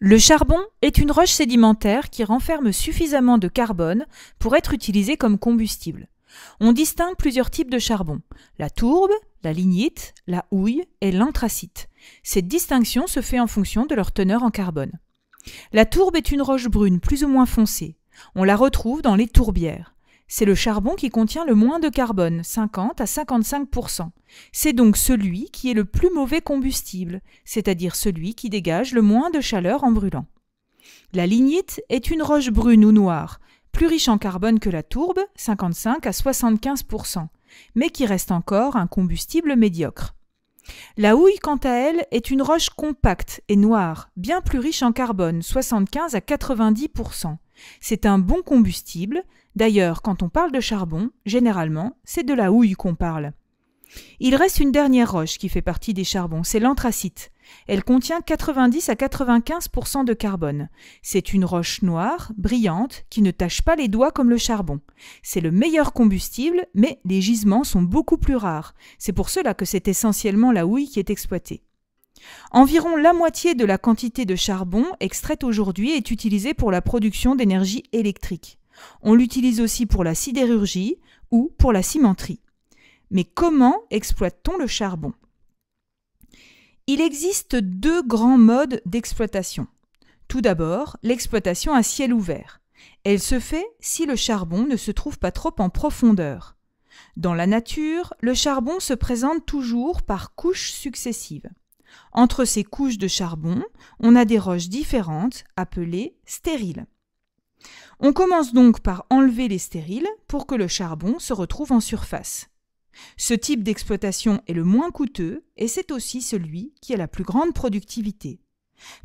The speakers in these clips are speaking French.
Le charbon est une roche sédimentaire qui renferme suffisamment de carbone pour être utilisée comme combustible. On distingue plusieurs types de charbon, la tourbe, la lignite, la houille et l'anthracite. Cette distinction se fait en fonction de leur teneur en carbone. La tourbe est une roche brune plus ou moins foncée. On la retrouve dans les tourbières c'est le charbon qui contient le moins de carbone, 50 à 55 C'est donc celui qui est le plus mauvais combustible, c'est-à-dire celui qui dégage le moins de chaleur en brûlant. La lignite est une roche brune ou noire, plus riche en carbone que la tourbe, 55 à 75 mais qui reste encore un combustible médiocre. La houille, quant à elle, est une roche compacte et noire, bien plus riche en carbone, 75 à 90 c'est un bon combustible. D'ailleurs, quand on parle de charbon, généralement, c'est de la houille qu'on parle. Il reste une dernière roche qui fait partie des charbons, c'est l'anthracite. Elle contient 90 à 95 de carbone. C'est une roche noire, brillante, qui ne tache pas les doigts comme le charbon. C'est le meilleur combustible, mais les gisements sont beaucoup plus rares. C'est pour cela que c'est essentiellement la houille qui est exploitée. Environ la moitié de la quantité de charbon extraite aujourd'hui est utilisée pour la production d'énergie électrique. On l'utilise aussi pour la sidérurgie ou pour la cimenterie. Mais comment exploite-t-on le charbon Il existe deux grands modes d'exploitation. Tout d'abord, l'exploitation à ciel ouvert. Elle se fait si le charbon ne se trouve pas trop en profondeur. Dans la nature, le charbon se présente toujours par couches successives. Entre ces couches de charbon, on a des roches différentes appelées stériles. On commence donc par enlever les stériles pour que le charbon se retrouve en surface. Ce type d'exploitation est le moins coûteux et c'est aussi celui qui a la plus grande productivité.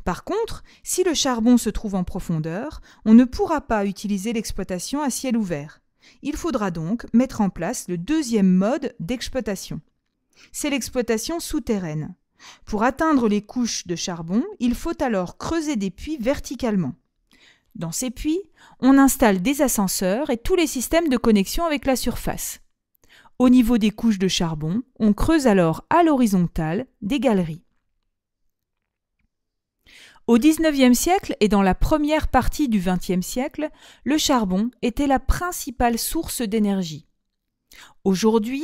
Par contre, si le charbon se trouve en profondeur, on ne pourra pas utiliser l'exploitation à ciel ouvert. Il faudra donc mettre en place le deuxième mode d'exploitation. C'est l'exploitation souterraine. Pour atteindre les couches de charbon, il faut alors creuser des puits verticalement. Dans ces puits, on installe des ascenseurs et tous les systèmes de connexion avec la surface. Au niveau des couches de charbon, on creuse alors à l'horizontale des galeries. Au XIXe siècle et dans la première partie du XXe siècle, le charbon était la principale source d'énergie. Aujourd'hui,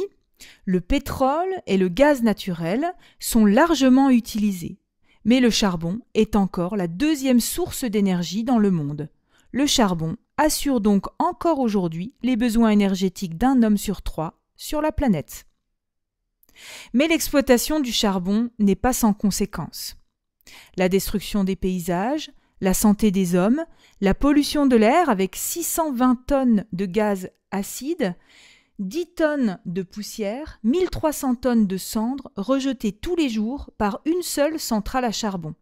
le pétrole et le gaz naturel sont largement utilisés, mais le charbon est encore la deuxième source d'énergie dans le monde. Le charbon assure donc encore aujourd'hui les besoins énergétiques d'un homme sur trois sur la planète. Mais l'exploitation du charbon n'est pas sans conséquences. La destruction des paysages, la santé des hommes, la pollution de l'air avec 620 tonnes de gaz acide, 10 tonnes de poussière, 1300 tonnes de cendres rejetées tous les jours par une seule centrale à charbon.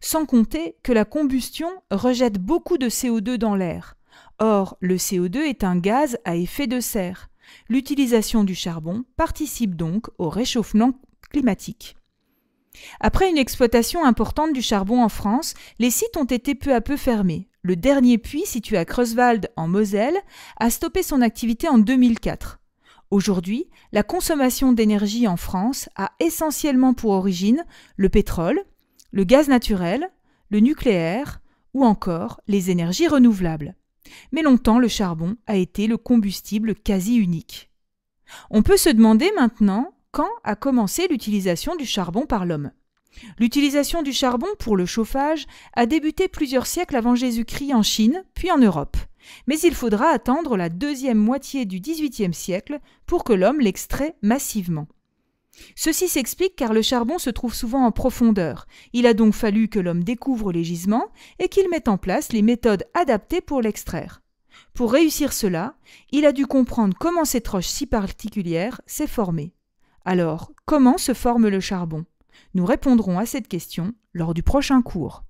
Sans compter que la combustion rejette beaucoup de CO2 dans l'air. Or, le CO2 est un gaz à effet de serre. L'utilisation du charbon participe donc au réchauffement climatique. Après une exploitation importante du charbon en France, les sites ont été peu à peu fermés. Le dernier puits, situé à Creuswald en Moselle, a stoppé son activité en 2004. Aujourd'hui, la consommation d'énergie en France a essentiellement pour origine le pétrole, le gaz naturel, le nucléaire ou encore les énergies renouvelables. Mais longtemps, le charbon a été le combustible quasi unique. On peut se demander maintenant a commencé l'utilisation du charbon par l'homme L'utilisation du charbon pour le chauffage a débuté plusieurs siècles avant Jésus-Christ en Chine, puis en Europe. Mais il faudra attendre la deuxième moitié du XVIIIe siècle pour que l'homme l'extrait massivement. Ceci s'explique car le charbon se trouve souvent en profondeur. Il a donc fallu que l'homme découvre les gisements et qu'il mette en place les méthodes adaptées pour l'extraire. Pour réussir cela, il a dû comprendre comment cette roche si particulière s'est formée. Alors, comment se forme le charbon Nous répondrons à cette question lors du prochain cours.